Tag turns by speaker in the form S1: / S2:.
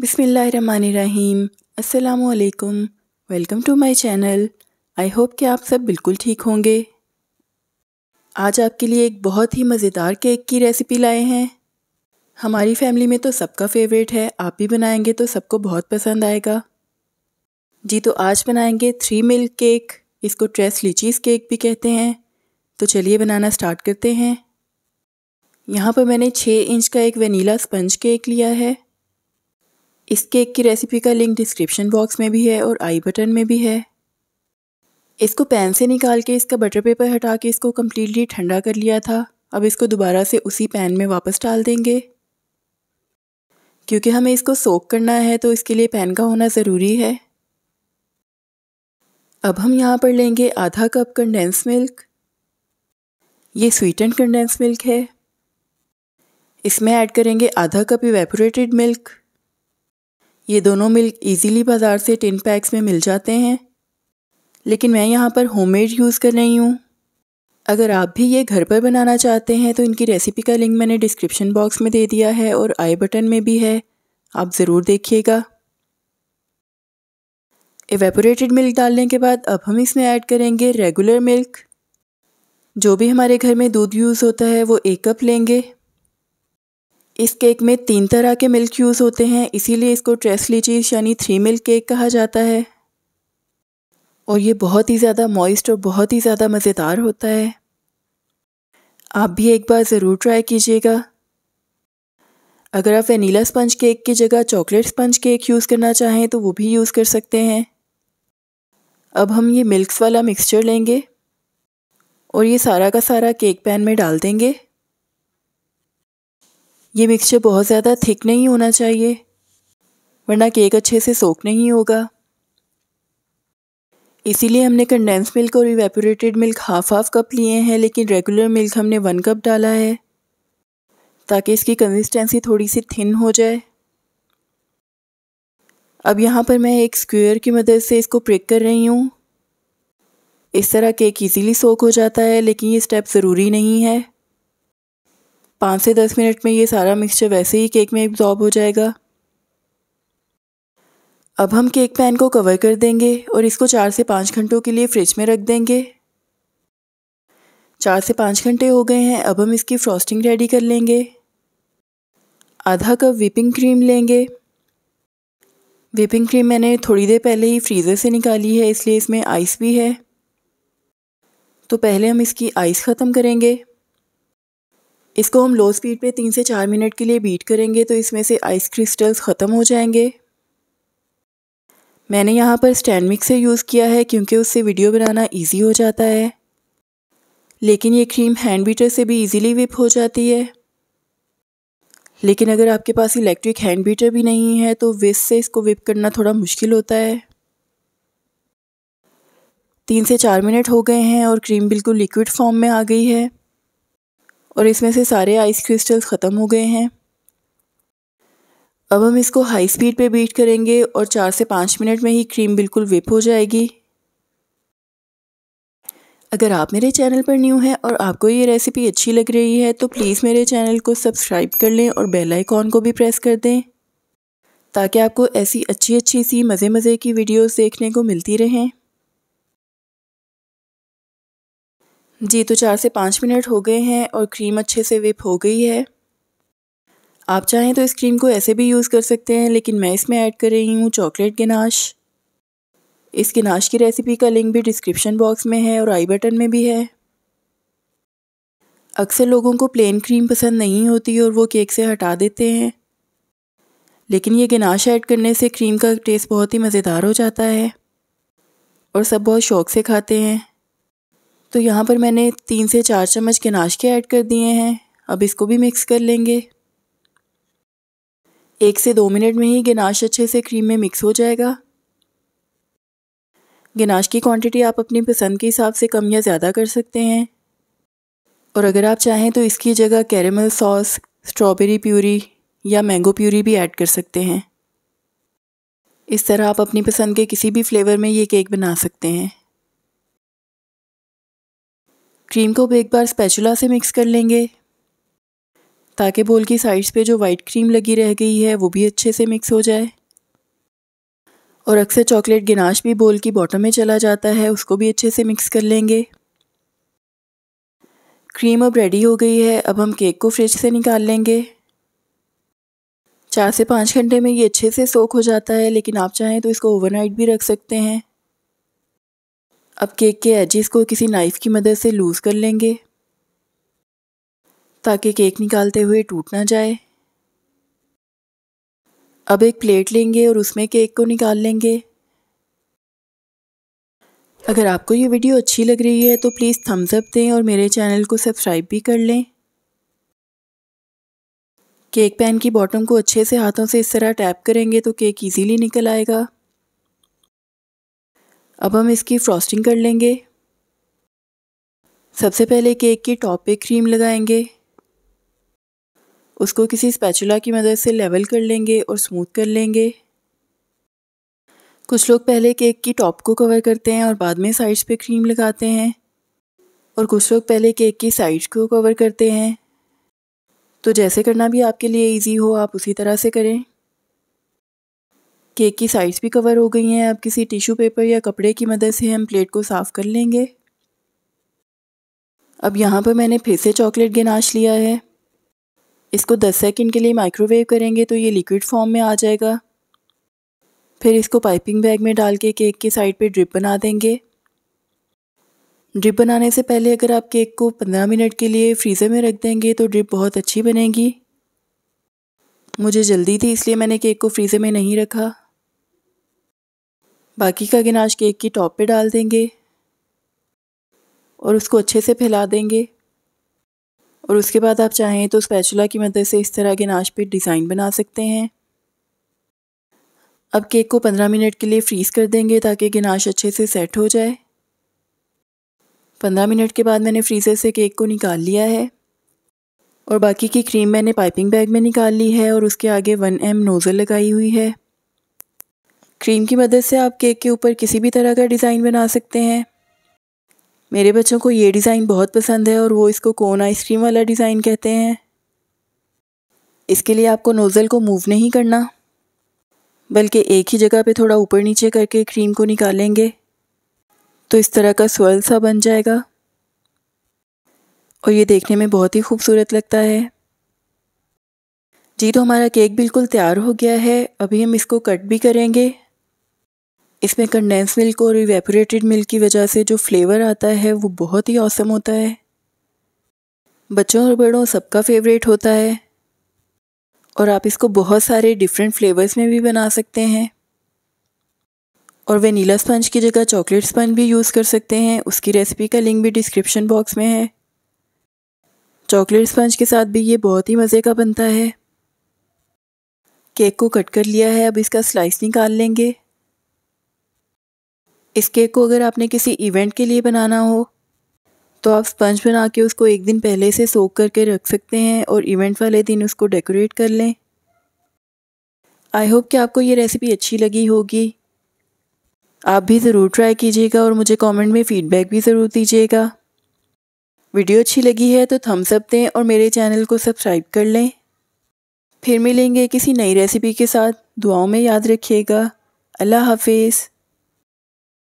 S1: बिसमीम् अल्लाम welcome to my channel I hope कि आप सब बिल्कुल ठीक होंगे आज आपके लिए एक बहुत ही मज़ेदार केक की रेसिपी लाए हैं हमारी फैमिली में तो सबका फेवरेट है आप भी बनाएंगे तो सबको बहुत पसंद आएगा जी तो आज बनाएंगे थ्री मिल्क केक इसको ट्रेस लीचीज़ केक भी कहते हैं तो चलिए बनाना स्टार्ट करते हैं यहाँ पर मैंने छः इंच का एक वनीला स्पंज केक लिया है इस केक की रेसिपी का लिंक डिस्क्रिप्शन बॉक्स में भी है और आई बटन में भी है इसको पैन से निकाल के इसका बटर पेपर हटा के इसको कम्प्लीटली ठंडा कर लिया था अब इसको दोबारा से उसी पैन में वापस डाल देंगे क्योंकि हमें इसको सोक करना है तो इसके लिए पैन का होना ज़रूरी है अब हम यहाँ पर लेंगे आधा कप कंडेंस मिल्क ये स्वीटेंड कंडेंस मिल्क है इसमें ऐड करेंगे आधा कप इवेपोरेटेड मिल्क ये दोनों मिल्क इजीली बाज़ार से टिन पैक्स में मिल जाते हैं लेकिन मैं यहाँ पर होममेड यूज़ कर रही हूँ अगर आप भी ये घर पर बनाना चाहते हैं तो इनकी रेसिपी का लिंक मैंने डिस्क्रिप्शन बॉक्स में दे दिया है और आई बटन में भी है आप ज़रूर देखिएगा एवेपोरेटेड मिल्क डालने के बाद अब हम इसमें ऐड करेंगे रेगुलर मिल्क जो भी हमारे घर में दूध यूज़ होता है वो एक कप लेंगे इस केक में तीन तरह के मिल्क यूज़ होते हैं इसीलिए इसको ट्रेसली चीज़ यानी थ्री मिल्क केक कहा जाता है और ये बहुत ही ज़्यादा मॉइस्ट और बहुत ही ज़्यादा मज़ेदार होता है आप भी एक बार ज़रूर ट्राई कीजिएगा अगर आप वनीला स्पंज केक की जगह चॉकलेट स्पंज केक यूज़ करना चाहें तो वो भी यूज़ कर सकते हैं अब हम ये मिल्क्स वाला मिक्सचर लेंगे और ये सारा का सारा केक पैन में डाल देंगे ये मिक्सचर बहुत ज़्यादा थिक नहीं होना चाहिए वरना केक अच्छे से सोख नहीं होगा इसीलिए हमने कंडेंस मिल्क और evaporated milk half half cup लिए हैं लेकिन रेगुलर मिल्क हमने वन कप डाला है ताकि इसकी कंसिस्टेंसी थोड़ी सी थिन हो जाए अब यहाँ पर मैं एक स्क्वायर की मदद से इसको प्रिक कर रही हूँ इस तरह केक इजीली सोख हो जाता है लेकिन ये स्टेप ज़रूरी नहीं है पाँच से दस मिनट में ये सारा मिक्सचर वैसे ही केक में एब्जॉर्ब हो जाएगा अब हम केक पैन को कवर कर देंगे और इसको चार से पाँच घंटों के लिए फ्रिज में रख देंगे चार से पाँच घंटे हो गए हैं अब हम इसकी फ्रॉस्टिंग रेडी कर लेंगे आधा कप व्हिपिंग क्रीम लेंगे व्हिपिंग क्रीम मैंने थोड़ी देर पहले ही फ्रीज़र से निकाली है इसलिए इसमें आइस भी है तो पहले हम इसकी आइस ख़त्म करेंगे इसको हम लो स्पीड पे तीन से चार मिनट के लिए बीट करेंगे तो इसमें से आइस क्रिस्टल्स ख़त्म हो जाएंगे मैंने यहाँ पर स्टैंड मिक्सर यूज़ किया है क्योंकि उससे वीडियो बनाना इजी हो जाता है लेकिन ये क्रीम हैंड बीटर से भी इजीली विप हो जाती है लेकिन अगर आपके पास इलेक्ट्रिक हैंड बीटर भी नहीं है तो विस से इसको विप करना थोड़ा मुश्किल होता है तीन से चार मिनट हो गए हैं और क्रीम बिल्कुल लिक्विड फॉर्म में आ गई है और इसमें से सारे आइस क्रिस्टल्स ख़त्म हो गए हैं अब हम इसको हाई स्पीड पे बीट करेंगे और चार से पाँच मिनट में ही क्रीम बिल्कुल विप हो जाएगी अगर आप मेरे चैनल पर न्यू हैं और आपको ये रेसिपी अच्छी लग रही है तो प्लीज़ मेरे चैनल को सब्सक्राइब कर लें और बेल आइकॉन को भी प्रेस कर दें ताकि आपको ऐसी अच्छी अच्छी सी मज़े मज़े की वीडियोस देखने को मिलती रहें जी तो चार से पाँच मिनट हो गए हैं और क्रीम अच्छे से विप हो गई है आप चाहें तो इस क्रीम को ऐसे भी यूज़ कर सकते हैं लेकिन मैं इसमें ऐड कर रही हूँ चॉकलेट गनाश इस गनाश की रेसिपी का लिंक भी डिस्क्रिप्शन बॉक्स में है और आई बटन में भी है अक्सर लोगों को प्लेन क्रीम पसंद नहीं होती और वो केक से हटा देते हैं लेकिन ये गनाश ऐड करने से क्रीम का टेस्ट बहुत ही मज़ेदार हो जाता है और सब बहुत शौक से खाते हैं तो यहाँ पर मैंने तीन से चार चम्मच के नाश्ते ऐड कर दिए हैं अब इसको भी मिक्स कर लेंगे एक से दो मिनट में ही गनाश अच्छे से क्रीम में मिक्स हो जाएगा गनाश की क्वांटिटी आप अपनी पसंद के हिसाब से कम या ज़्यादा कर सकते हैं और अगर आप चाहें तो इसकी जगह कैरेमल सॉस स्ट्रॉबेरी प्यूरी या मैंगो प्यूरी भी ऐड कर सकते हैं इस तरह आप अपनी पसंद के किसी भी फ्लेवर में ये केक बना सकते हैं क्रीम को एक बार स्पैचुला से मिक्स कर लेंगे ताकि बोल की साइड्स पे जो वाइट क्रीम लगी रह गई है वो भी अच्छे से मिक्स हो जाए और अक्सर चॉकलेट गिनाश भी बोल की बॉटम में चला जाता है उसको भी अच्छे से मिक्स कर लेंगे क्रीम अब रेडी हो गई है अब हम केक को फ्रिज से निकाल लेंगे चार से पाँच घंटे में ये अच्छे से सोख हो जाता है लेकिन आप चाहें तो इसको ओवरनाइट भी रख सकते हैं अब केक के एजिस को किसी नाइफ़ की मदद से लूज़ कर लेंगे ताकि केक निकालते हुए टूट ना जाए अब एक प्लेट लेंगे और उसमें केक को निकाल लेंगे अगर आपको ये वीडियो अच्छी लग रही है तो प्लीज़ थम्स अप दें और मेरे चैनल को सब्सक्राइब भी कर लें केक पैन की बॉटम को अच्छे से हाथों से इस तरह टैप करेंगे तो केक इजीली निकल आएगा अब हम इसकी फ्रॉस्टिंग कर लेंगे सबसे पहले केक के टॉप पे क्रीम लगाएंगे उसको किसी स्पैचुला की मदद से लेवल कर लेंगे और स्मूथ कर लेंगे कुछ लोग पहले केक की टॉप को कवर करते हैं और बाद में साइड्स पे क्रीम लगाते हैं और कुछ लोग पहले केक की साइड्स को कवर करते हैं तो जैसे करना भी आपके लिए इजी हो आप उसी तरह से करें केक की साइड्स भी कवर हो गई हैं अब किसी टिश्यू पेपर या कपड़े की मदद से हम प्लेट को साफ़ कर लेंगे अब यहाँ पर मैंने फिर से चॉकलेट गनाश लिया है इसको 10 सेकंड के लिए माइक्रोवेव करेंगे तो ये लिक्विड फॉर्म में आ जाएगा फिर इसको पाइपिंग बैग में डाल के केक के साइड पे ड्रिप बना देंगे ड्रिप बनाने से पहले अगर आप केक को 15 मिनट के लिए फ्रीज़र में रख देंगे तो ड्रिप बहुत अच्छी बनेगी मुझे जल्दी थी इसलिए मैंने केक को फ्रीज़र में नहीं रखा बाकी का गिनाश केक की टॉप पे डाल देंगे और उसको अच्छे से फैला देंगे और उसके बाद आप चाहें तो स्पैचुला की मदद से इस तरह गिनाश पे डिज़ाइन बना सकते हैं अब केक को 15 मिनट के लिए फ्रीज़ कर देंगे ताकि गिनाश अच्छे से सेट हो जाए 15 मिनट के बाद मैंने फ्रीज़र से केक को निकाल लिया है और बाकी की क्रीम मैंने पाइपिंग बैग में निकाल ली है और उसके आगे वन एम नोज़ल लगाई हुई है क्रीम की मदद से आप केक के ऊपर किसी भी तरह का डिज़ाइन बना सकते हैं मेरे बच्चों को ये डिज़ाइन बहुत पसंद है और वो इसको कोन आइसक्रीम वाला डिज़ाइन कहते हैं इसके लिए आपको नोज़ल को मूव नहीं करना बल्कि एक ही जगह पे थोड़ा ऊपर नीचे करके क्रीम को निकालेंगे तो इस तरह का स्वर्ल सा बन जाएगा और ये देखने में बहुत ही खूबसूरत लगता है जी तो हमारा केक बिल्कुल तैयार हो गया है अभी हम इसको कट भी करेंगे इसमें कंडेंस मिल्क और इवेपोरेटेड मिल्क की वजह से जो फ्लेवर आता है वो बहुत ही औसम होता है बच्चों और बड़ों सबका फेवरेट होता है और आप इसको बहुत सारे डिफरेंट फ्लेवर्स में भी बना सकते हैं और वेनीला स्पंज की जगह चॉकलेट स्पंज भी यूज़ कर सकते हैं उसकी रेसिपी का लिंक भी डिस्क्रिप्शन बॉक्स में है चॉकलेट स्पंज के साथ भी ये बहुत ही मज़े का बनता है केक को कट कर लिया है अब इसका स्लाइस निकाल लेंगे इस केक को अगर आपने किसी इवेंट के लिए बनाना हो तो आप स्पंज बना के उसको एक दिन पहले से सोख करके रख सकते हैं और इवेंट वाले दिन उसको डेकोरेट कर लें आई होप कि आपको ये रेसिपी अच्छी लगी होगी आप भी ज़रूर ट्राई कीजिएगा और मुझे कमेंट में फ़ीडबैक भी ज़रूर दीजिएगा वीडियो अच्छी लगी है तो थम्स अप दें और मेरे चैनल को सब्सक्राइब कर लें फिर मिलेंगे किसी नई रेसिपी के साथ दुआओं में याद रखिएगा अल्लाह हाफिज़